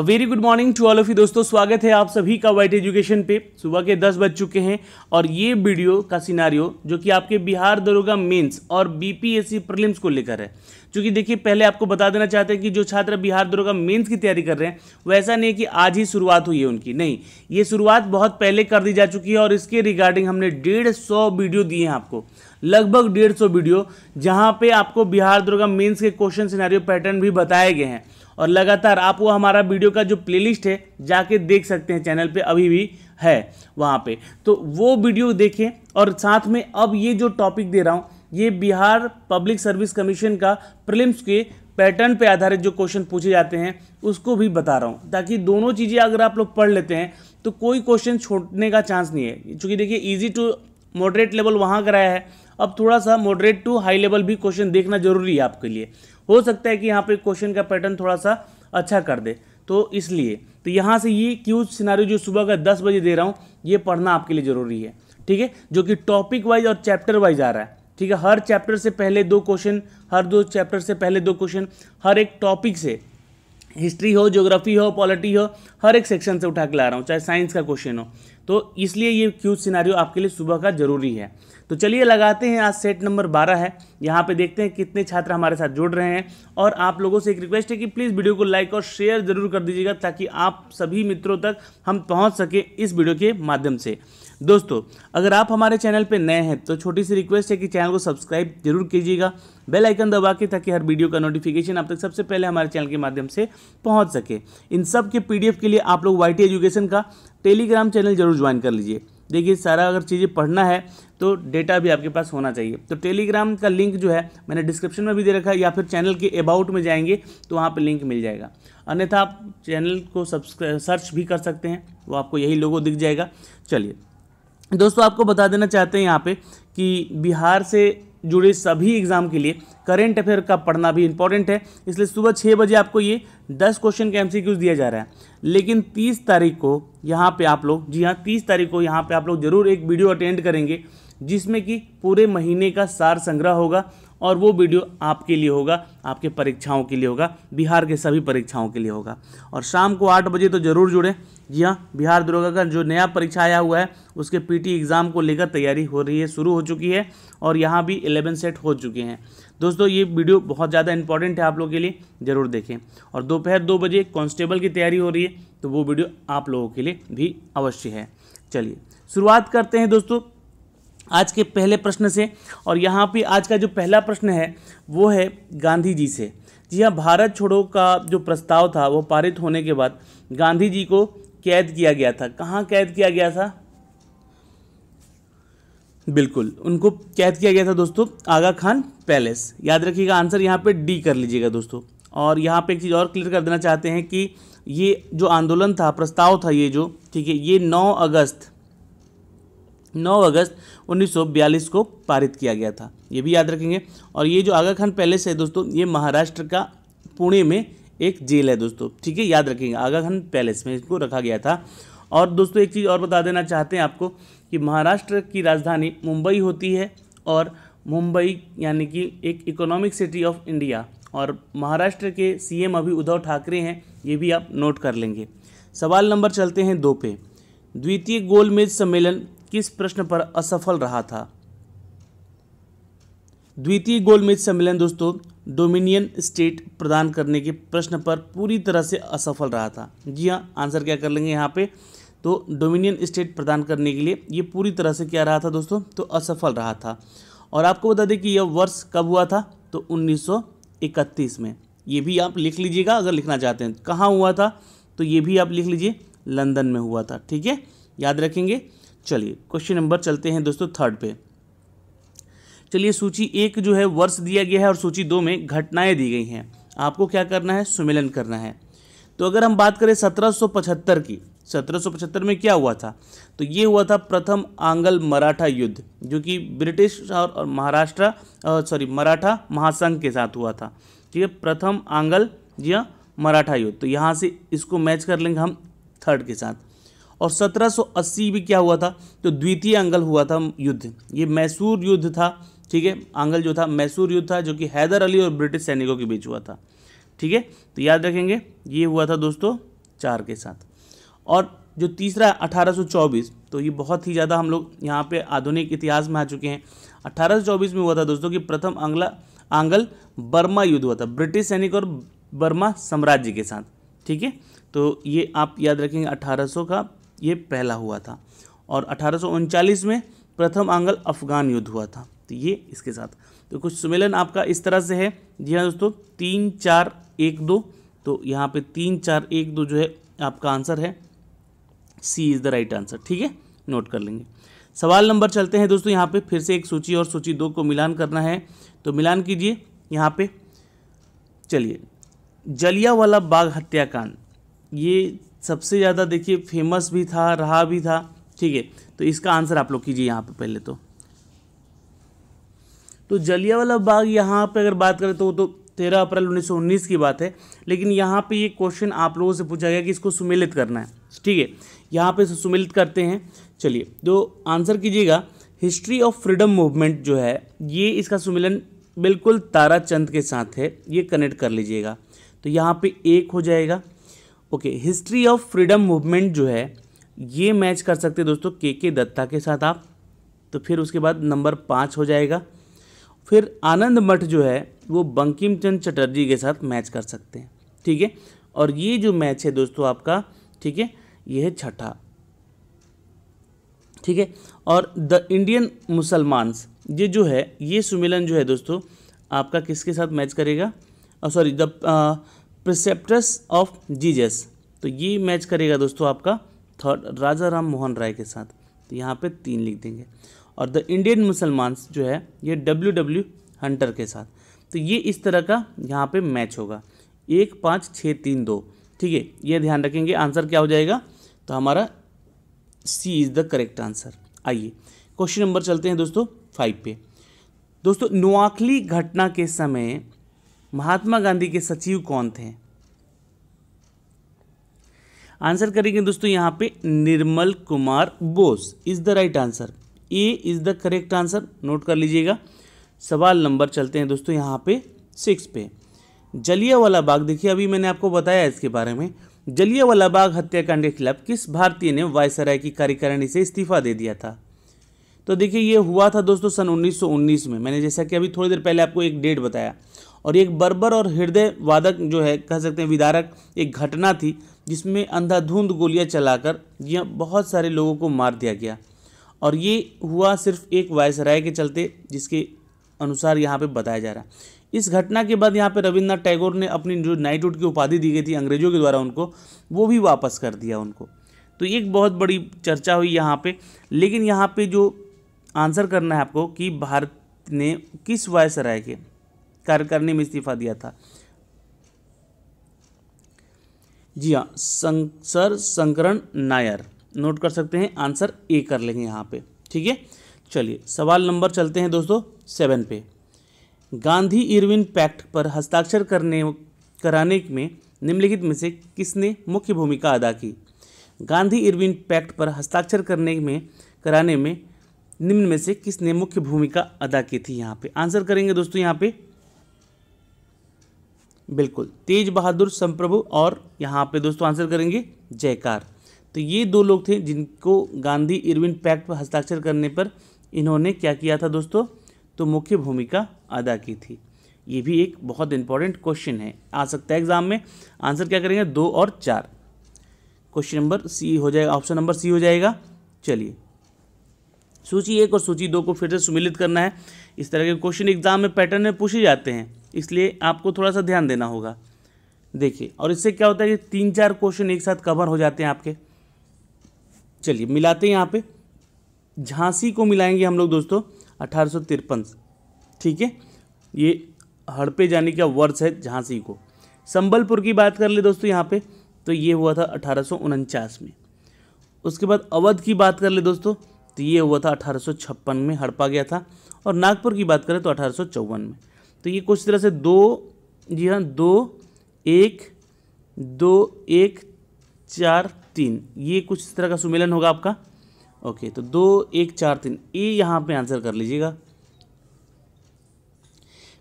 very good morning to all of you दोस्तों स्वागत है आप सभी का वाइट एजुकेशन पे सुबह के 10 बज चुके हैं और ये वीडियो का सिनारियो जो कि आपके बिहार दरोगा मेंस और बीपीएससी प्रीलिम्स को लेकर है क्योंकि देखिए पहले आपको बता देना चाहते हैं कि जो छात्र बिहार दरोगा मेंस की तैयारी कर रहे हैं वो ऐसा नहीं है कि आज ही शुरुआत हुई है उनकी नहीं ये शुरुआत बहुत पहले कर दी जा चुकी है और इसके रिगार्डिंग हमने डेढ़ वीडियो दिए हैं आपको लगभग डेढ़ वीडियो जहाँ पे आपको बिहार दुर्गा मेन्स के क्वेश्चन सिनारियो पैटर्न भी बताए गए हैं और लगातार आप वो हमारा वीडियो का जो प्लेलिस्ट है जाके देख सकते हैं चैनल पे अभी भी है वहाँ पे तो वो वीडियो देखें और साथ में अब ये जो टॉपिक दे रहा हूँ ये बिहार पब्लिक सर्विस कमीशन का प्रिलिम्स के पैटर्न पे आधारित जो क्वेश्चन पूछे जाते हैं उसको भी बता रहा हूँ ताकि दोनों चीज़ें अगर आप लोग पढ़ लेते हैं तो कोई क्वेश्चन छोड़ने का चांस नहीं है क्योंकि देखिए इजी टू मॉडरेट लेवल वहाँ कराया है अब थोड़ा सा मॉडरेट टू हाई लेवल भी क्वेश्चन देखना जरूरी है आपके लिए हो सकता है कि यहाँ पे क्वेश्चन का पैटर्न थोड़ा सा अच्छा कर दे तो इसलिए तो यहाँ से ये क्यूज सिनारी जो सुबह का दस बजे दे रहा हूँ ये पढ़ना आपके लिए ज़रूरी है ठीक है जो कि टॉपिक वाइज और चैप्टर वाइज आ रहा है ठीक है हर चैप्टर से पहले दो क्वेश्चन हर दो चैप्टर से पहले दो क्वेश्चन हर एक टॉपिक से हिस्ट्री हो ज्योग्राफी हो पॉलिटी हो हर एक सेक्शन से उठा के ला रहा हूँ चाहे साइंस का क्वेश्चन हो तो इसलिए ये क्यूज सिनारियो आपके लिए सुबह का जरूरी है तो चलिए लगाते हैं आज सेट नंबर बारह है यहाँ पे देखते हैं कितने छात्र हमारे साथ जुड़ रहे हैं और आप लोगों से एक रिक्वेस्ट है कि प्लीज़ वीडियो को लाइक और शेयर जरूर कर दीजिएगा ताकि आप सभी मित्रों तक हम पहुँच सकें इस वीडियो के माध्यम से दोस्तों अगर आप हमारे चैनल पर नए हैं तो छोटी सी रिक्वेस्ट है कि चैनल को सब्सक्राइब जरूर कीजिएगा बेल आइकन दबा के ताकि हर वीडियो का नोटिफिकेशन आप तक सबसे पहले हमारे चैनल के माध्यम से पहुंच सके इन सब के पीडीएफ के लिए आप लोग वाई एजुकेशन का टेलीग्राम चैनल जरूर ज्वाइन कर लीजिए देखिए सारा अगर चीज़ें पढ़ना है तो डेटा भी आपके पास होना चाहिए तो टेलीग्राम का लिंक जो है मैंने डिस्क्रिप्शन में भी दे रखा है या फिर चैनल के अबाउट में जाएंगे तो वहाँ पर लिंक मिल जाएगा अन्यथा आप चैनल को सब्सक्राइब सर्च भी कर सकते हैं वो आपको यही लोगों दिख जाएगा चलिए दोस्तों आपको बता देना चाहते हैं यहाँ पे कि बिहार से जुड़े सभी एग्ज़ाम के लिए करेंट अफेयर का पढ़ना भी इम्पोर्टेंट है इसलिए सुबह छः बजे आपको ये दस क्वेश्चन के एमसीक्यूज दिया जा रहा है लेकिन तीस तारीख को यहाँ पे आप लोग जी हाँ तीस तारीख को यहाँ पे आप लोग जरूर एक वीडियो अटेंड करेंगे जिसमें कि पूरे महीने का सार संग्रह होगा और वो वीडियो आपके लिए होगा आपके परीक्षाओं के लिए होगा बिहार के सभी परीक्षाओं के लिए होगा और शाम को आठ बजे तो ज़रूर जुड़ें जी हाँ बिहार दरोगा का जो नया परीक्षा आया हुआ है उसके पीटी एग्ज़ाम को लेकर तैयारी हो रही है शुरू हो चुकी है और यहाँ भी इलेवन सेट हो चुके हैं दोस्तों ये वीडियो बहुत ज़्यादा इंपॉर्टेंट है आप लोग के लिए ज़रूर देखें और दोपहर दो बजे कांस्टेबल की तैयारी हो रही है तो वो वीडियो आप लोगों के लिए भी अवश्य है चलिए शुरुआत करते हैं दोस्तों आज के पहले प्रश्न से और यहाँ पे आज का जो पहला प्रश्न है वो है गांधी जी से जी हाँ भारत छोड़ो का जो प्रस्ताव था वो पारित होने के बाद गांधी जी को कैद किया गया था कहाँ कैद किया गया था बिल्कुल उनको कैद किया गया था दोस्तों आगा खान पैलेस याद रखिएगा आंसर यहाँ पे डी कर लीजिएगा दोस्तों और यहाँ पे एक चीज़ और क्लियर कर देना चाहते हैं कि ये जो आंदोलन था प्रस्ताव था ये जो ठीक है ये 9 अगस्त 9 अगस्त 1942 को पारित किया गया था ये भी याद रखेंगे और ये जो आगा खान पैलेस है दोस्तों ये महाराष्ट्र का पुणे में एक जेल है दोस्तों ठीक है याद रखेंगे आगा खान पैलेस में इसको रखा गया था और दोस्तों एक चीज़ और बता देना चाहते हैं आपको कि महाराष्ट्र की राजधानी मुंबई होती है और मुंबई यानी कि एक इकोनॉमिक सिटी ऑफ इंडिया और महाराष्ट्र के सी अभी उद्धव ठाकरे हैं ये भी आप नोट कर लेंगे सवाल नंबर चलते हैं दो पे द्वितीय गोलमेज सम्मेलन किस प्रश्न पर असफल रहा था द्वितीय गोलमेज सम्मेलन दोस्तों डोमिनियन स्टेट प्रदान करने के प्रश्न पर पूरी तरह से असफल रहा था जी हाँ आंसर क्या कर लेंगे यहाँ पे तो डोमिनियन स्टेट प्रदान करने के लिए ये पूरी तरह से क्या रहा था दोस्तों तो असफल रहा था और आपको बता दें कि यह वर्ष कब हुआ था तो 1931 में ये भी आप लिख लीजिएगा अगर लिखना चाहते हैं कहाँ हुआ था तो ये भी आप लिख लीजिए लंदन में हुआ था ठीक है याद रखेंगे चलिए क्वेश्चन नंबर चलते हैं दोस्तों थर्ड पे चलिए सूची एक जो है वर्ष दिया गया है और सूची दो में घटनाएं दी गई हैं आपको क्या करना है सुमेलन करना है तो अगर हम बात करें 1775 की 1775 में क्या हुआ था तो ये हुआ था प्रथम आंगल मराठा युद्ध जो कि ब्रिटिश और महाराष्ट्र सॉरी मराठा महासंघ के साथ हुआ था ठीक है प्रथम आंगल या मराठा युद्ध तो यहाँ से इसको मैच कर लेंगे हम थर्ड के साथ और 1780 भी क्या हुआ था तो द्वितीय अंगल हुआ था युद्ध ये मैसूर युद्ध था ठीक है आंगल जो था मैसूर युद्ध था जो कि हैदर अली और ब्रिटिश सैनिकों के बीच हुआ था ठीक है तो याद रखेंगे ये हुआ था दोस्तों चार के साथ और जो तीसरा 1824 तो ये बहुत ही ज़्यादा हम लोग यहाँ पे आधुनिक इतिहास में आ चुके हैं अठारह में हुआ था दोस्तों कि प्रथम अंगला आंगल बर्मा युद्ध हुआ था ब्रिटिश सैनिक और बर्मा साम्राज्य के साथ ठीक है तो ये आप याद रखेंगे 1800 का ये पहला हुआ था और अठारह में प्रथम आंगल अफगान युद्ध हुआ था तो ये इसके साथ तो कुछ सम्मेलन आपका इस तरह से है जी हाँ दोस्तों तीन चार एक दो तो यहाँ पे तीन चार एक दो जो है आपका आंसर है C is the right answer ठीक है नोट कर लेंगे सवाल नंबर चलते हैं दोस्तों यहाँ पे फिर से एक सूची और सूची दो को मिलान करना है तो मिलान कीजिए यहाँ पे चलिए जलियावाला बाग हत्याकांड ये सबसे ज़्यादा देखिए फेमस भी था रहा भी था ठीक है तो इसका आंसर आप लोग कीजिए यहाँ पे पहले तो तो जलियावाला बाग यहाँ पे अगर बात करें तो वो तो तेरह अप्रैल 1919 की बात है लेकिन यहाँ पे ये क्वेश्चन आप लोगों से पूछा गया कि इसको सुमेलित करना है ठीक है यहाँ पे सुमेलित करते हैं चलिए जो तो आंसर कीजिएगा हिस्ट्री ऑफ फ्रीडम मूवमेंट जो है ये इसका सुमेलन बिल्कुल ताराचंद के साथ है ये कनेक्ट कर लीजिएगा तो यहाँ पे एक हो जाएगा okay history of freedom movement जो है ये मैच कर सकते दोस्तों के के दत्ता के साथ आप तो फिर उसके बाद नंबर पाँच हो जाएगा फिर आनंद मठ जो है वो बंकिम चंद चटर्जी के साथ मैच कर सकते हैं ठीक है और ये जो मैच है दोस्तों आपका ठीक है ये है छठा ठीक है और द इंडियन मुसलमान्स ये जो है ये सुमेलन जो है दोस्तों आपका किसके साथ मैच करेगा sorry the precepts of Jesus तो ये मैच करेगा दोस्तों आपका थर्ड राजा राम मोहन राय के साथ तो यहाँ पे तीन लिख देंगे और द इंडियन मुसलमान जो है ये डब्ल्यू डब्ल्यू हंटर के साथ तो ये इस तरह का यहाँ पे मैच होगा एक पाँच छः तीन दो ठीक है ये ध्यान रखेंगे आंसर क्या हो जाएगा तो हमारा C is the correct answer आइए क्वेश्चन नंबर चलते हैं दोस्तों फाइव पे दोस्तों नुआखली घटना के समय महात्मा गांधी के सचिव कौन थे आंसर करेंगे दोस्तों यहाँ पे Nirmal Kumar Bose is the right answer A is the correct answer note कर लीजिएगा सवाल नंबर चलते हैं दोस्तों यहाँ पे सिक्स पे जलियावाला बाग देखिए अभी मैंने आपको बताया इसके बारे में जलियावाला बाग हत्याकांड के खिलाफ किस भारतीय ने वायसराय की कार्यकारिणी से इस्तीफा दे दिया था तो देखिए ये हुआ था दोस्तों सन 1919 में मैंने जैसा कि अभी थोड़ी देर पहले आपको एक डेट बताया और एक बर्बर और हृदय वादक जो है कह सकते हैं विदारक एक घटना थी जिसमें अंधाधुंध गोलियां चलाकर यह हाँ, बहुत सारे लोगों को मार दिया गया और ये हुआ सिर्फ एक वायसराय के चलते जिसके अनुसार यहाँ पे बताया जा रहा है इस घटना के बाद यहाँ पे रविन्द्रनाथ टैगोर ने अपनी जो नाइटवुड की उपाधि दी गई थी अंग्रेजों के द्वारा उनको वो भी वापस कर दिया उनको तो एक बहुत बड़ी चर्चा हुई यहाँ पे लेकिन यहाँ पे जो आंसर करना है आपको कि भारत ने किस वायसराय के कार्य करने में इस्तीफा दिया था जी हाँ सर नायर नोट कर सकते हैं आंसर ए कर लेंगे यहाँ पे ठीक है चलिए सवाल नंबर चलते हैं दोस्तों सेवन पे गांधी इरविन पैक्ट पर हस्ताक्षर करने कराने में निम्नलिखित में से किसने मुख्य भूमिका अदा की गांधी इरविन पैक्ट पर हस्ताक्षर करने में कराने में निम्न में से किसने मुख्य भूमिका अदा की थी यहाँ पे आंसर करेंगे दोस्तों यहाँ पे बिल्कुल तेज बहादुर संप्रभु और यहाँ पे दोस्तों आंसर करेंगे जयकार तो ये दो लोग थे जिनको गांधी इरविन पैक्ट पर हस्ताक्षर करने पर इन्होंने क्या किया था दोस्तों तो मुख्य भूमिका अदा की थी ये भी एक बहुत इंपॉर्टेंट क्वेश्चन है आ सकता है एग्जाम में आंसर क्या करेंगे दो और चार क्वेश्चन नंबर सी हो जाएगा ऑप्शन नंबर सी हो जाएगा चलिए सूची एक और सूची दो को फिर से सुमिलित करना है इस तरह के क्वेश्चन एग्जाम में पैटर्न में पूछे जाते हैं इसलिए आपको थोड़ा सा ध्यान देना होगा देखिए और इससे क्या होता है कि तीन चार क्वेश्चन एक साथ कवर हो जाते हैं आपके चलिए मिलाते हैं यहाँ पे झांसी को मिलाएंगे हम लोग दोस्तों अठारह ठीक है ये हड़पे जाने का वर्ष है झांसी को संबलपुर की बात कर ले दोस्तों यहाँ पे तो ये हुआ था अठारह में उसके बाद अवध की बात कर ले दोस्तों तो ये हुआ था अठारह में हड़पा गया था और नागपुर की बात करें तो अठारह में तो ये कुछ तरह से दो जी हाँ दो एक दो एक चार तीन ये कुछ तरह का सुमेलन होगा आपका ओके तो दो एक चार तीन ये यहाँ पे आंसर कर लीजिएगा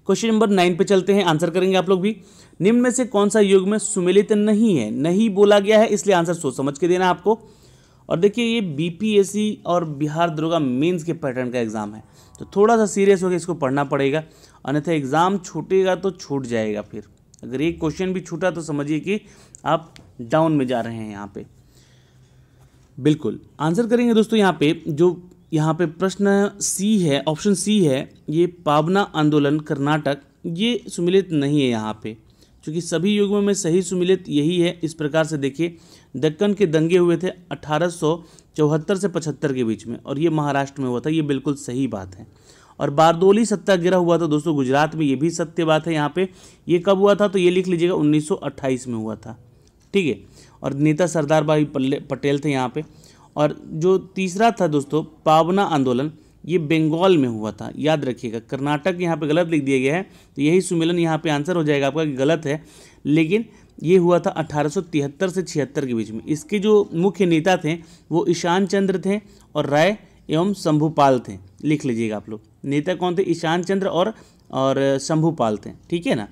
क्वेश्चन नंबर नाइन पे चलते हैं आंसर करेंगे आप लोग भी निम्न में से कौन सा युग में सुमेलित नहीं है नहीं बोला गया है इसलिए आंसर सोच समझ के देना आपको और देखिए ये बीपीएससी और बिहार दरोगा मेंस के पैटर्न का एग्जाम है तो थोड़ा सा सीरियस होकर इसको पढ़ना पड़ेगा अन्यथा एग्ज़ाम छूटेगा तो छूट जाएगा फिर अगर एक क्वेश्चन भी छूटा तो समझिए कि आप डाउन में जा रहे हैं यहाँ पे बिल्कुल आंसर करेंगे दोस्तों यहाँ पे जो यहाँ पे प्रश्न सी है ऑप्शन सी है ये पावना आंदोलन कर्नाटक ये सुमिलित नहीं है यहाँ पे क्योंकि सभी युगों में सही सुमिलित यही है इस प्रकार से देखिए दक्कन के दंगे हुए थे अठारह से पचहत्तर के बीच में और ये महाराष्ट्र में हुआ था ये बिल्कुल सही बात है और बारदोली सत्याग्रह हुआ था दोस्तों गुजरात में ये भी सत्य बात है यहाँ पे ये कब हुआ था तो ये लिख लीजिएगा 1928 में हुआ था ठीक है और नेता सरदार भाई पटेल थे यहाँ पे और जो तीसरा था दोस्तों पावना आंदोलन ये बंगाल में हुआ था याद रखिएगा कर्नाटक यहाँ पर गलत लिख दिया गया है तो यही सुमेलन यहाँ पर आंसर हो जाएगा आपका गलत है लेकिन ये हुआ था 1873 से छिहत्तर के बीच में इसके जो मुख्य नेता थे वो ईशान चंद्र थे और राय एवं शंभुपाल थे लिख लीजिएगा आप लोग नेता कौन थे ईशान चंद्र और और शंभूपाल थे ठीक है ना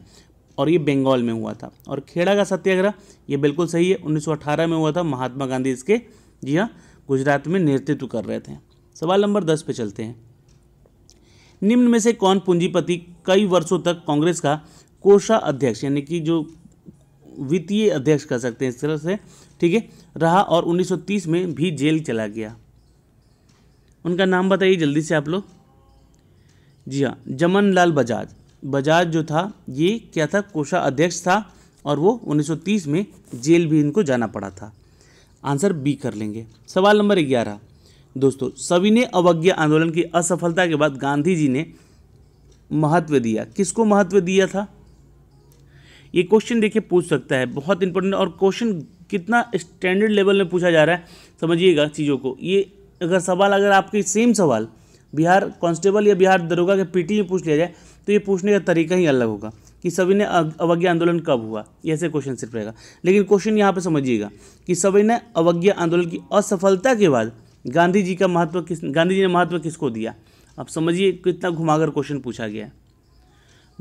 और ये बंगाल में हुआ था और खेड़ा का सत्याग्रह ये बिल्कुल सही है 1918 में हुआ था महात्मा गांधी इसके जी हाँ गुजरात में नेतृत्व कर रहे थे सवाल नंबर दस पे चलते हैं निम्न में से कौन पूंजीपति कई वर्षों तक कांग्रेस का कोषा अध्यक्ष यानी कि जो वित्तीय अध्यक्ष कह सकते हैं इस तरह से ठीक है रहा और 1930 में भी जेल चला गया उनका नाम बताइए जल्दी से आप लोग जी हाँ जमन लाल बजाज बजाज जो था ये क्या था कोषा अध्यक्ष था और वो 1930 में जेल भी इनको जाना पड़ा था आंसर बी कर लेंगे सवाल नंबर ग्यारह दोस्तों सविनय अवज्ञा आंदोलन की असफलता के बाद गांधी जी ने महत्व दिया किसको महत्व दिया था ये क्वेश्चन देखिए पूछ सकता है बहुत इंपॉर्टेंट और क्वेश्चन कितना स्टैंडर्ड लेवल में पूछा जा रहा है समझिएगा चीज़ों को ये अगर सवाल अगर आपके सेम सवाल बिहार कांस्टेबल या बिहार दरोगा के पीटी में पूछ लिया जाए तो ये पूछने का तरीका ही अलग होगा कि सविनय अवज्ञा आंदोलन कब हुआ ऐसे क्वेश्चन सिर्फ रहेगा लेकिन क्वेश्चन यहाँ पर समझिएगा कि सविनय अवज्ञा आंदोलन की असफलता के बाद गांधी जी का महत्व किस गांधी जी ने महत्व किसको दिया आप समझिए कितना घुमाकर क्वेश्चन पूछा गया है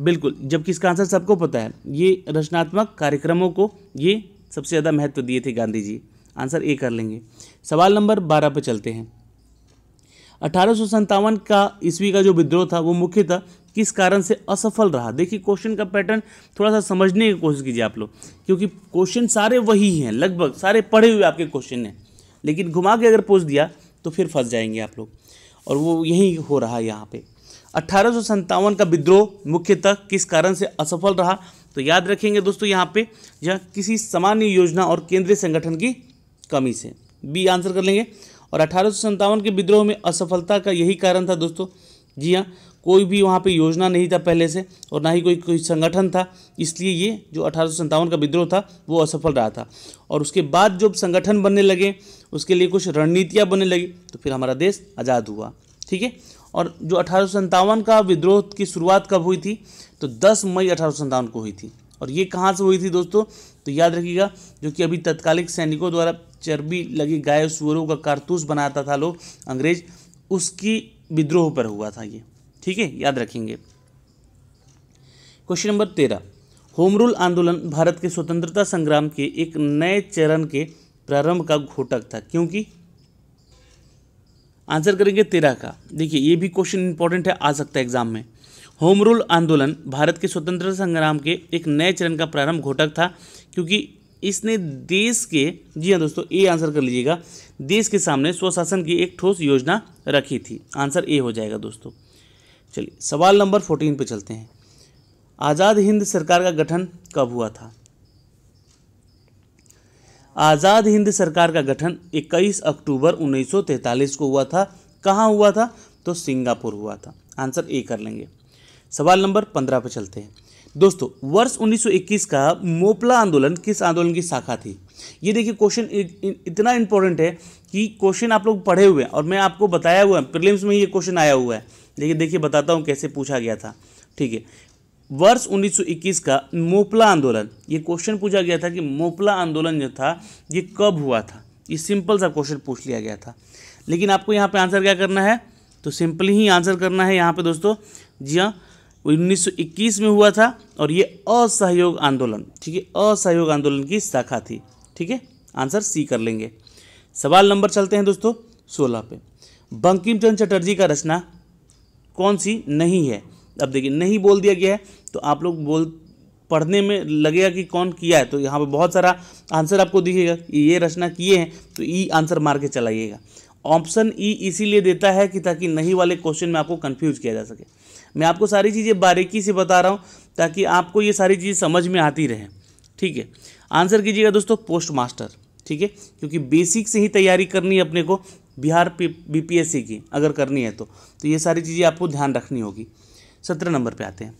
बिल्कुल जबकि इसका आंसर सबको पता है ये रचनात्मक कार्यक्रमों को ये सबसे ज़्यादा महत्व दिए थे गांधी जी आंसर ए कर लेंगे सवाल नंबर बारह पर चलते हैं अठारह का ईस्वी का जो विद्रोह था वो मुख्यतः किस कारण से असफल रहा देखिए क्वेश्चन का पैटर्न थोड़ा सा समझने की कोशिश कीजिए आप लोग क्योंकि क्वेश्चन सारे वही हैं लगभग सारे पढ़े हुए आपके क्वेश्चन हैं लेकिन घुमा के अगर पूछ दिया तो फिर फंस जाएंगे आप लोग और वो यही हो रहा है यहाँ पे अट्ठारह का विद्रोह मुख्यतः किस कारण से असफल रहा तो याद रखेंगे दोस्तों यहाँ पे यह किसी सामान्य योजना और केंद्रीय संगठन की कमी से बी आंसर कर लेंगे और अठारह के विद्रोह में असफलता का यही कारण था दोस्तों जी हाँ कोई भी वहाँ पे योजना नहीं था पहले से और ना ही कोई कोई संगठन था इसलिए ये जो अठारह का विद्रोह था वो असफल रहा था और उसके बाद जब संगठन बनने लगे उसके लिए कुछ रणनीतियाँ बनने लगी तो फिर हमारा देश आज़ाद हुआ ठीक है और जो अठारह का विद्रोह की शुरुआत कब हुई थी तो दस मई अठारह को हुई थी और ये कहाँ से हुई थी दोस्तों तो याद रखिएगा जो कि अभी तत्कालिक सैनिकों द्वारा चर्बी लगी गाय सुअरों का कारतूस बनाता था लोग अंग्रेज उसकी विद्रोह पर हुआ था ये ठीक है याद रखेंगे क्वेश्चन नंबर तेरह होम रूल आंदोलन भारत के स्वतंत्रता संग्राम के एक नए चरण के प्रारंभ का घोटक था क्योंकि आंसर करेंगे तेरह का देखिए ये भी क्वेश्चन इंपॉर्टेंट है आ सकता है एग्जाम में होम रूल आंदोलन भारत के स्वतंत्रता संग्राम के एक नए चरण का प्रारंभ घोटक था क्योंकि इसने देश के जी हाँ दोस्तों ए आंसर कर लीजिएगा देश के सामने स्वशासन की एक ठोस योजना रखी थी आंसर ए हो जाएगा दोस्तों चलिए सवाल नंबर फोर्टीन पे चलते हैं आज़ाद हिंद सरकार का गठन कब हुआ था आज़ाद हिंद सरकार का गठन 21 अक्टूबर 1943 को हुआ था कहाँ हुआ था तो सिंगापुर हुआ था आंसर ए कर लेंगे सवाल नंबर पंद्रह पर चलते हैं दोस्तों वर्ष 1921 का मोपला आंदोलन किस आंदोलन की शाखा थी ये देखिए क्वेश्चन इतना इंपॉर्टेंट है कि क्वेश्चन आप लोग पढ़े हुए हैं और मैं आपको बताया हुआ है प्रिलिम्स में ये क्वेश्चन आया हुआ है लेकिन देखिए बताता हूँ कैसे पूछा गया था ठीक है वर्ष 1921 का मोपला आंदोलन ये क्वेश्चन पूछा गया था कि मोपला आंदोलन जो था ये कब हुआ था ये सिंपल सा क्वेश्चन पूछ लिया गया था लेकिन आपको यहाँ पे आंसर क्या करना है तो सिंपली ही आंसर करना है यहाँ पे दोस्तों जी हाँ 1921 में हुआ था और ये असहयोग आंदोलन ठीक है असहयोग आंदोलन की शाखा थी ठीक है आंसर सी कर लेंगे सवाल नंबर चलते हैं दोस्तों सोलह पे बंकिम चंद चटर्जी का रचना कौन सी नहीं है अब देखिए नहीं बोल दिया गया है तो आप लोग बोल पढ़ने में लगेगा कि कौन किया है तो यहाँ पे बहुत सारा आंसर आपको दिखेगा कि ये रचना किए हैं तो ई आंसर मार के चलाइएगा ऑप्शन ई इसीलिए देता है कि ताकि नहीं वाले क्वेश्चन में आपको कन्फ्यूज किया जा सके मैं आपको सारी चीज़ें बारीकी से बता रहा हूँ ताकि आपको ये सारी चीज़ें समझ में आती रहे ठीक है आंसर कीजिएगा दोस्तों पोस्ट मास्टर ठीक है क्योंकि बेसिक से ही तैयारी करनी है अपने को बिहार बीपीएससी की अगर करनी है तो तो ये सारी चीज़ें आपको ध्यान रखनी होगी सत्रह नंबर पे आते हैं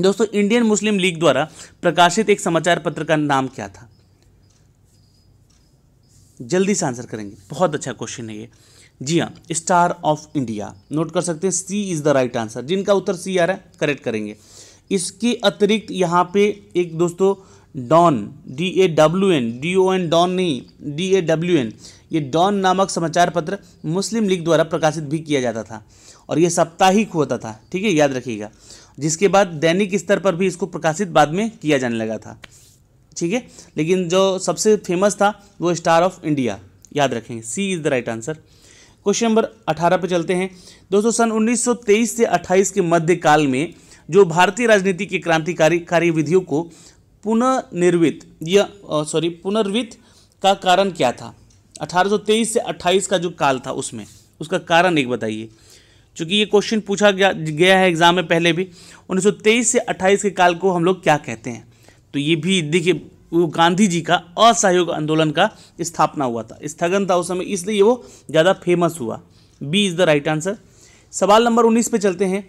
दोस्तों इंडियन मुस्लिम लीग द्वारा प्रकाशित एक समाचार पत्र का नाम क्या था जल्दी से आंसर करेंगे बहुत अच्छा क्वेश्चन है ये जी हाँ स्टार ऑफ इंडिया नोट कर सकते हैं C is the right answer जिनका उत्तर सी आ रहा है करेक्ट करेंगे इसके अतिरिक्त यहाँ पे एक दोस्तों Dawn D A W N D O N Dawn नहीं डी ए डब्ल्यू एन ये डॉन नामक समाचार पत्र मुस्लिम लीग द्वारा प्रकाशित भी किया जाता था और ये साप्ताहिक होता था ठीक है याद रखिएगा जिसके बाद दैनिक स्तर पर भी इसको प्रकाशित बाद में किया जाने लगा था ठीक है लेकिन जो सबसे फेमस था वो स्टार ऑफ इंडिया याद रखेंगे C is the right answer question number 18 पर चलते हैं दोस्तों सन 1923 से 28 के मध्यकाल में जो भारतीय राजनीति की क्रांतिकारी कार्यविधियों को पुनर्निर्वित या सॉरी पुनर्वित का कारण क्या था 1823 से 28 का जो काल था उसमें उसका कारण एक बताइए चूंकि ये क्वेश्चन पूछा गया गया है एग्जाम में पहले भी 1923 से 28 के काल को हम लोग क्या कहते हैं तो ये भी देखिए वो गांधी जी का असहयोग आंदोलन का स्थापना हुआ था स्थगन था उस समय इसलिए वो ज़्यादा फेमस हुआ B is the right answer सवाल नंबर उन्नीस पे चलते हैं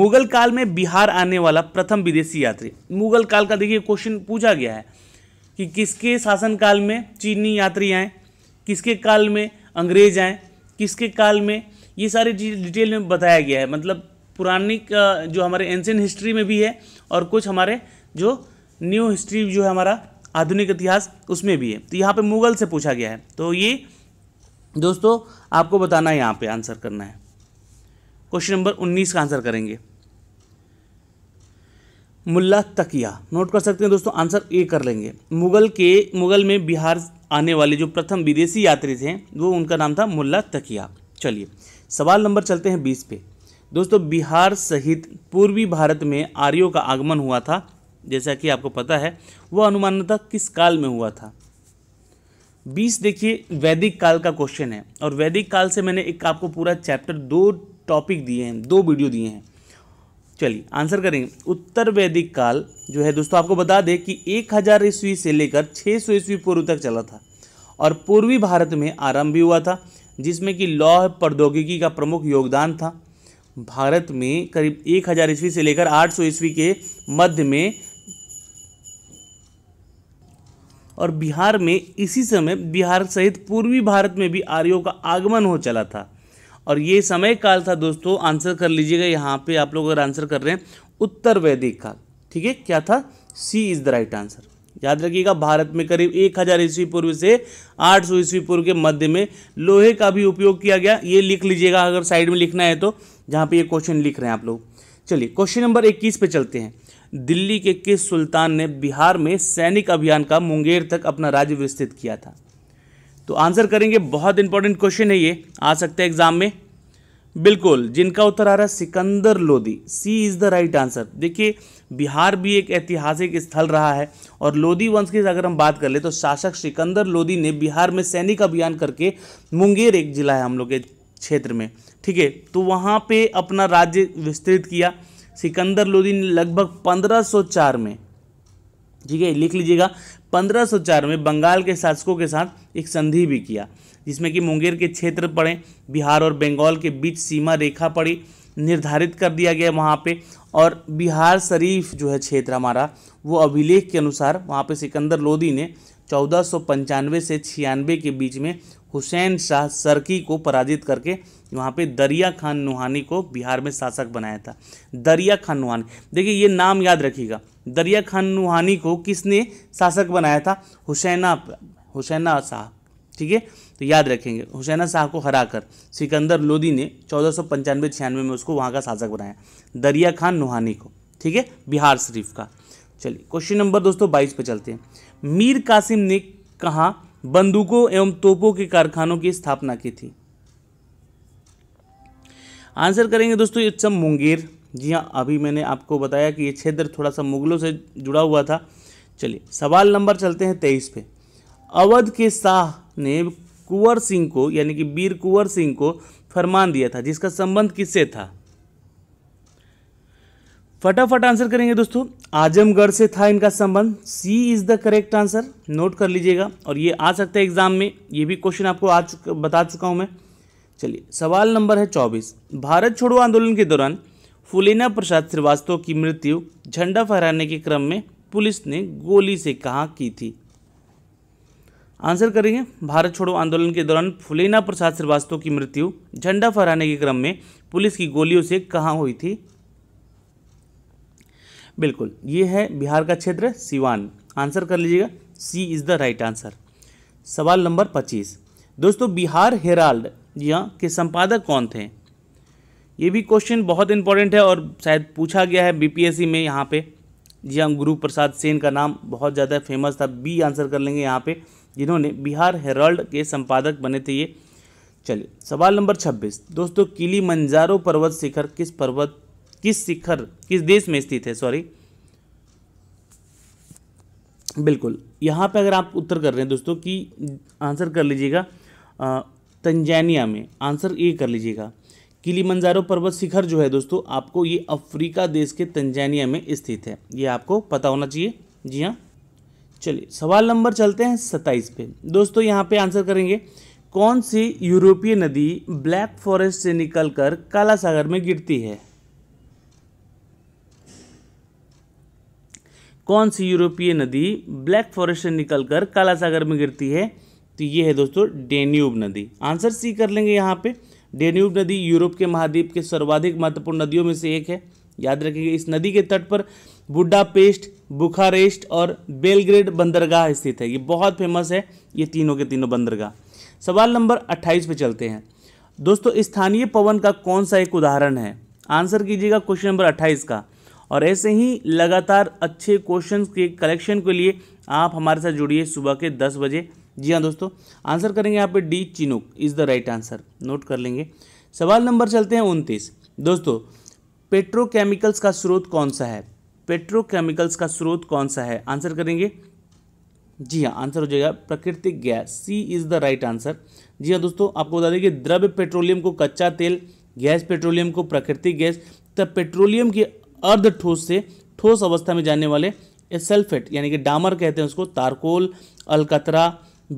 मुगल काल में बिहार आने वाला प्रथम विदेशी यात्री मुगल काल का देखिए क्वेश्चन पूछा गया है कि किसके शासनकाल में चीनी यात्री आएँ किसके काल में अंग्रेज आए किसके काल में ये सारी चीज़ डिटेल में बताया गया है मतलब पुरानी जो हमारे एंशियन हिस्ट्री में भी है और कुछ हमारे जो न्यू हिस्ट्री जो है हमारा आधुनिक इतिहास उसमें भी है तो यहाँ पे मुगल से पूछा गया है तो ये दोस्तों आपको बताना है यहाँ पे आंसर करना है क्वेश्चन नंबर 19 का आंसर करेंगे मुल्ला तकिया नोट कर सकते हैं दोस्तों आंसर ए कर लेंगे मुगल के मुगल में बिहार आने वाले जो प्रथम विदेशी यात्री थे वो उनका नाम था मुल्ला तकिया चलिए सवाल नंबर चलते हैं बीस पे दोस्तों बिहार सहित पूर्वी भारत में आर्यों का आगमन हुआ था जैसा कि आपको पता है वह अनुमानता किस काल में हुआ था बीस देखिए वैदिक काल का क्वेश्चन है और वैदिक काल से मैंने एक आपको पूरा चैप्टर दो टॉपिक दिए हैं दो वीडियो दिए हैं चलिए आंसर करेंगे उत्तर वैदिक काल जो है दोस्तों आपको बता दें कि एक हज़ार ईस्वी से लेकर छः सौ ईस्वी पूर्व तक चला था और पूर्वी भारत में आरंभ भी हुआ था जिसमें कि लौह प्रौद्योगिकी का प्रमुख योगदान था भारत में करीब एक हज़ार ईस्वी से लेकर आठ सौ ईस्वी के मध्य में और बिहार में इसी समय बिहार सहित पूर्वी भारत में भी आर्यों का आगमन हो चला था और ये समय काल था दोस्तों आंसर कर लीजिएगा यहाँ पे आप लोग अगर आंसर कर रहे हैं उत्तर वैदिक काल ठीक है क्या था C is the right answer याद रखिएगा भारत में करीब एक हज़ार ईस्वी पूर्व से आठ सौ ईस्वी पूर्व के मध्य में लोहे का भी उपयोग किया गया ये लिख लीजिएगा अगर साइड में लिखना है तो जहाँ पे ये क्वेश्चन लिख रहे हैं आप लोग चलिए क्वेश्चन नंबर इक्कीस पे चलते हैं दिल्ली के किस सुल्तान ने बिहार में सैनिक अभियान का मुंगेर तक अपना राज्य विस्तृत किया था तो आंसर करेंगे बहुत इंपॉर्टेंट क्वेश्चन है ये आ सकते हैं एग्जाम में बिल्कुल जिनका उत्तर आ रहा है Sikandar Lodhi C is the right answer देखिए बिहार भी एक ऐतिहासिक स्थल रहा है और लोधी वंश की अगर हम बात कर ले तो शासक सिकंदर लोधी ने बिहार में सैनिक अभियान करके मुंगेर एक जिला है हम लोग के क्षेत्र में ठीक है तो वहाँ पे अपना राज्य विस्तृत किया सिकंदर लोदी ने लगभग 1504 में ठीक है लिख लीजिएगा 1504 में बंगाल के शासकों के साथ एक संधि भी किया जिसमें कि मुंगेर के क्षेत्र पड़े बिहार और बंगाल के बीच सीमा रेखा पड़ी निर्धारित कर दिया गया वहाँ पे और बिहार शरीफ जो है क्षेत्र हमारा वो अभिलेख के अनुसार वहाँ पे सिकंदर लोदी ने चौदह से छियानवे के बीच में हुसैन शाह सरकी को पराजित करके वहाँ पे दरिया खान नुहानी को बिहार में शासक बनाया था दरिया खान नुहानी देखिए ये नाम याद रखिएगा दरिया खान नुहानी को किसने शासक बनाया था हुसैना हुसैना शाह ठीक है तो याद रखेंगे हुसैना शाह को हराकर सिकंदर लोदी ने चौदह सौ पंचानवे छियानवे में उसको वहाँ का शासक बनाया दरिया खान नुहानी को ठीक है बिहार शरीफ का चलिए क्वेश्चन नंबर दोस्तों बाईस पे चलते हैं मीर कासिम ने कहा बंदूकों एवं तोपों के कारखानों की स्थापना की थी आंसर करेंगे दोस्तों ये चम मुंगेर जी हाँ अभी मैंने आपको बताया कि ये क्षेत्र थोड़ा सा मुगलों से जुड़ा हुआ था चलिए सवाल नंबर चलते हैं तेईस पे अवध के शाह ने कुंवर सिंह को यानी कि वीर कुंवर सिंह को फरमान दिया था जिसका संबंध किससे था फटाफट आंसर करेंगे दोस्तों आजमगढ़ से था इनका संबंध C is the correct answer note कर लीजिएगा और ये आ सकता है एग्जाम में ये भी क्वेश्चन आपको आ बता चुका हूँ मैं चलिए सवाल नंबर है चौबीस भारत छोड़ो आंदोलन के दौरान फुलेना प्रसाद श्रीवास्तव की मृत्यु झंडा फहराने के क्रम में पुलिस ने गोली से कहा की थी आंसर करेंगे भारत छोड़ो आंदोलन के दौरान फुलेना प्रसाद श्रीवास्तव की मृत्यु झंडा फहराने के क्रम में पुलिस की गोलियों से कहाँ हुई थी बिल्कुल ये है बिहार का क्षेत्र सिवान आंसर कर लीजिएगा C is the right answer सवाल नंबर पच्चीस दोस्तों बिहार हेराल्ड यहाँ के संपादक कौन थे ये भी क्वेश्चन बहुत इंपॉर्टेंट है और शायद पूछा गया है बीपीएससी में यहाँ पे जी हाँ गुरु प्रसाद सेन का नाम बहुत ज़्यादा फेमस था बी आंसर कर लेंगे यहाँ पे जिन्होंने बिहार हेराल्ड के संपादक बने थे ये चलिए सवाल नंबर 26 दोस्तों किली मंजारो पर्वत शिखर किस पर्वत किस शिखर किस देश में स्थित है सॉरी बिल्कुल यहाँ पे अगर आप उत्तर कर रहे हैं दोस्तों कि आंसर कर लीजिएगा तंजानिया में आंसर ए कर लीजिएगा किली मंजारो पर्वत शिखर जो है दोस्तों आपको ये अफ्रीका देश के तंजानिया में स्थित है ये आपको पता होना चाहिए जी हाँ चलिए सवाल नंबर चलते हैं सत्ताईस पे दोस्तों यहाँ पे आंसर करेंगे कौन सी यूरोपीय नदी ब्लैक फॉरेस्ट से निकलकर काला सागर में गिरती है कौन सी यूरोपीय नदी ब्लैक फॉरेस्ट से निकलकर काला सागर में गिरती है तो ये है दोस्तों डेन्यूब नदी आंसर सी कर लेंगे यहाँ पे डेन्यूब नदी यूरोप के महाद्वीप के सर्वाधिक महत्वपूर्ण नदियों में से एक है याद रखेंगे इस नदी के तट पर पेस्ट बुखारेस्ट और बेलग्रेड बंदरगाह स्थित है ये बहुत फेमस है ये तीनों के तीनों बंदरगाह सवाल नंबर अट्ठाईस पे चलते हैं दोस्तों स्थानीय पवन का कौन सा एक उदाहरण है आंसर कीजिएगा क्वेश्चन नंबर अट्ठाईस का और ऐसे ही लगातार अच्छे क्वेश्चन के कलेक्शन के लिए आप हमारे साथ जुड़िए सुबह के दस बजे जी हाँ दोस्तों आंसर करेंगे यहाँ पे D Chinook is the right answer note कर लेंगे सवाल नंबर चलते हैं उनतीस दोस्तों पेट्रोकेमिकल्स का स्रोत कौन सा है पेट्रोकेमिकल्स का स्रोत कौन सा है आंसर करेंगे जी हाँ आंसर हो जाएगा प्राकृतिक gas C is the right answer जी हाँ दोस्तों आपको बता दें कि द्रव्य पेट्रोलियम को कच्चा तेल गैस पेट्रोलियम को प्राकृतिक गैस तब पेट्रोलियम के अर्ध ठोस से ठोस अवस्था में जाने वाले सल्फेट यानी कि डामर कहते हैं उसको तारकोल अलकतरा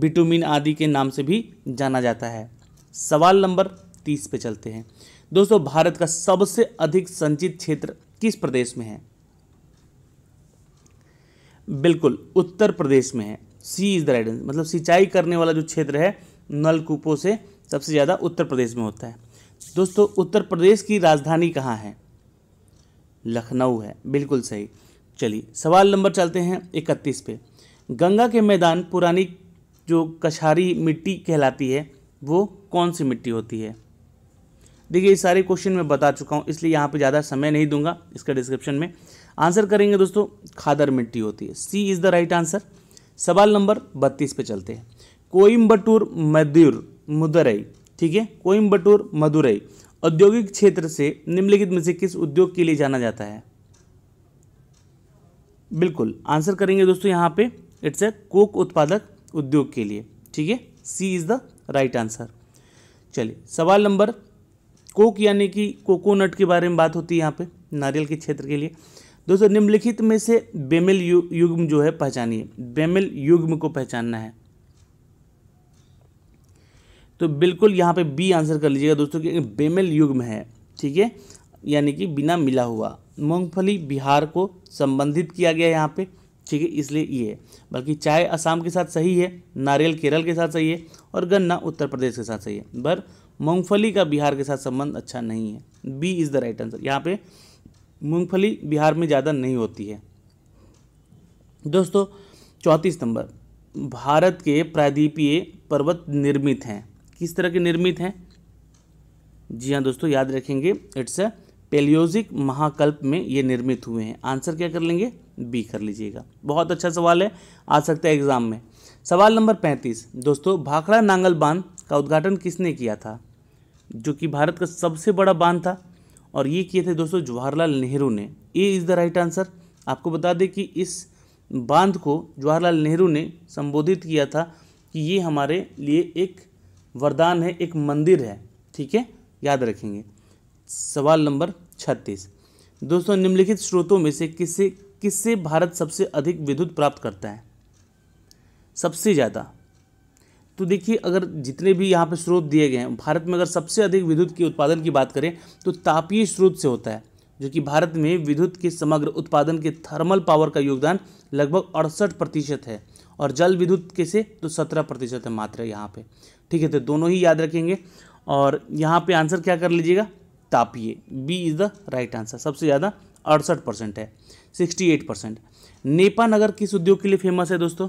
बिटुमिन आदि के नाम से भी जाना जाता है सवाल नंबर तीस पे चलते हैं दोस्तों भारत का सबसे अधिक संचित क्षेत्र किस प्रदेश में है बिल्कुल उत्तर प्रदेश में है सी इज द राइट मतलब सिंचाई करने वाला जो क्षेत्र है नलकूपों से सबसे ज़्यादा उत्तर प्रदेश में होता है दोस्तों उत्तर प्रदेश की राजधानी कहाँ है लखनऊ है बिल्कुल सही चलिए सवाल नंबर चलते हैं इकतीस पे गंगा के मैदान पुरानी जो कछारी मिट्टी कहलाती है वो कौन सी मिट्टी होती है देखिए ये सारे क्वेश्चन मैं बता चुका हूँ इसलिए यहाँ पे ज़्यादा समय नहीं दूंगा इसका डिस्क्रिप्शन में आंसर करेंगे दोस्तों खादर मिट्टी होती है C is the right answer सवाल नंबर बत्तीस पे चलते हैं कोइम्बटूर मदुर मदुरई ठीक है कोइम्बटूर मदुरई औद्योगिक क्षेत्र से निम्नलिखित में से किस उद्योग के लिए जाना जाता है बिल्कुल आंसर करेंगे दोस्तों यहाँ पे इट्स ए कोक उत्पादक उद्योग के लिए ठीक है C is the right answer चलिए सवाल नंबर कोक यानी कि कोकोनट के बारे में बात होती है यहाँ पे नारियल के क्षेत्र के लिए दोस्तों निम्नलिखित में से बेमिल यु, युग्म जो है पहचानिए बेमिल युग्म को पहचानना है तो बिल्कुल यहाँ पे बी आंसर कर लीजिएगा दोस्तों कि बेमेल युग्म है ठीक है यानी कि बिना मिला हुआ मूंगफली बिहार को संबंधित किया गया यहाँ पे ठीक है इसलिए ये है बल्कि चाय असम के साथ सही है नारियल केरल के साथ सही है और गन्ना उत्तर प्रदेश के साथ सही है पर मूँगफली का बिहार के साथ संबंध अच्छा नहीं है B is the right answer यहाँ पर मूँगफली बिहार में ज़्यादा नहीं होती है दोस्तों चौंतीस नंबर भारत के प्रायद्वीपीय पर्वत निर्मित हैं किस तरह के निर्मित हैं जी हाँ दोस्तों याद रखेंगे इट्स अ पेलियोजिक महाकल्प में ये निर्मित हुए हैं आंसर क्या कर लेंगे बी कर लीजिएगा बहुत अच्छा सवाल है आ सकता है एग्जाम में सवाल नंबर पैंतीस दोस्तों भाखड़ा नांगल बांध का उद्घाटन किसने किया था जो कि भारत का सबसे बड़ा बांध था और ये किए थे दोस्तों जवाहरलाल नेहरू ने A is the right answer आपको बता दें कि इस बांध को जवाहरलाल नेहरू ने संबोधित किया था कि ये हमारे लिए एक वरदान है एक मंदिर है ठीक है याद रखेंगे सवाल नंबर छत्तीस दोस्तों निम्नलिखित स्रोतों में से किसे किससे भारत सबसे अधिक विद्युत प्राप्त करता है सबसे ज़्यादा तो देखिए अगर जितने भी यहाँ पर स्रोत दिए गए हैं भारत में अगर सबसे अधिक विद्युत के उत्पादन की बात करें तो तापीय स्रोत से होता है जो कि भारत में विद्युत के समग्र उत्पादन के थर्मल पावर का योगदान लगभग अड़सठ प्रतिशत है और जल विद्युत कैसे तो सत्रह प्रतिशत है मात्र यहाँ पे ठीक है तो दोनों ही याद रखेंगे और यहाँ पे आंसर क्या कर लीजिएगा तापीय B is the right answer सबसे ज़्यादा अड़सठ परसेंट है sixty eight percent Nepanagar किस उद्योग के लिए फेमस है दोस्तों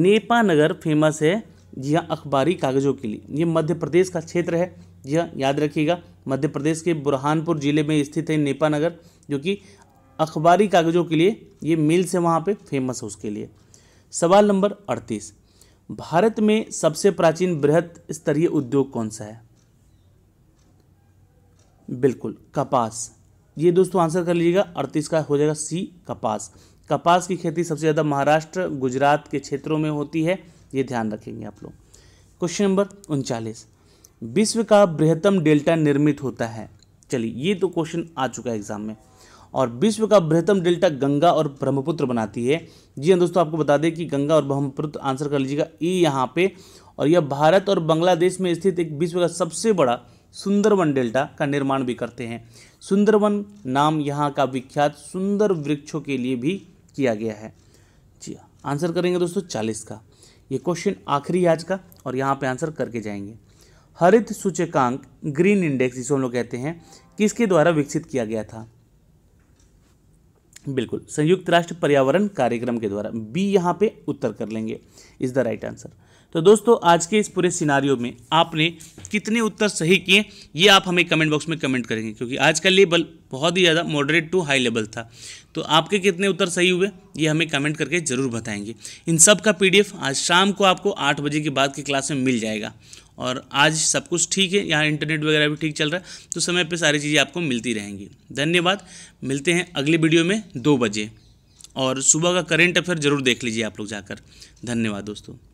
नेपा नगर फेमस है जी हाँ अखबारी कागज़ों के लिए ये मध्य प्रदेश का क्षेत्र है जी हाँ याद रखिएगा मध्य प्रदेश के बुरहानपुर ज़िले में स्थित है नेपा नगर जो कि अखबारी कागज़ों के लिए ये मील से वहाँ पे फेमस है उसके लिए सवाल नंबर अड़तीस भारत में सबसे प्राचीन बृहत स्तरीय उद्योग कौन सा है बिल्कुल कपास ये दोस्तों आंसर कर लीजिएगा अड़तीस का हो जाएगा सी कपास कपास की खेती सबसे ज़्यादा महाराष्ट्र गुजरात के क्षेत्रों में होती है ये ध्यान रखेंगे आप लोग क्वेश्चन नंबर उनचालीस विश्व का बृहत्तम डेल्टा निर्मित होता है चलिए ये तो क्वेश्चन आ चुका है एग्जाम में और विश्व का बृहत्तम डेल्टा गंगा और ब्रह्मपुत्र बनाती है जी हाँ दोस्तों आपको बता दें कि गंगा और ब्रह्मपुत्र आंसर कर लीजिएगा ई यहाँ पे और यह भारत और बांग्लादेश में स्थित एक विश्व का सबसे बड़ा सुंदरवन डेल्टा का निर्माण भी करते हैं सुंदरवन नाम यहाँ का विख्यात सुंदर वृक्षों के लिए भी किया गया है जी हाँ, आंसर करेंगे दोस्तों चालीस का ये क्वेश्चन आखिरी आज का और यहाँ पे आंसर करके जाएंगे हरित सूचकांक ग्रीन इंडेक्स जिसे हम लोग कहते हैं किसके द्वारा विकसित किया गया था बिल्कुल संयुक्त राष्ट्र पर्यावरण कार्यक्रम के द्वारा बी यहाँ पे उत्तर कर लेंगे इज द राइट आंसर तो दोस्तों आज के इस पूरे सिनारियों में आपने कितने उत्तर सही किए ये आप हमें कमेंट बॉक्स में कमेंट करेंगे क्योंकि आज का लेवल बहुत ही ज़्यादा मॉडरेट टू हाई लेवल था तो आपके कितने उत्तर सही हुए ये हमें कमेंट करके ज़रूर बताएंगे इन सब का पीडीएफ आज शाम को आपको आठ बजे के बाद की क्लास में मिल जाएगा और आज सब कुछ ठीक है यहाँ इंटरनेट वगैरह भी ठीक चल रहा है तो समय पर सारी चीज़ें आपको मिलती रहेंगी धन्यवाद मिलते हैं अगले वीडियो में दो बजे और सुबह का करेंट अफेयर ज़रूर देख लीजिए आप लोग जाकर धन्यवाद दोस्तों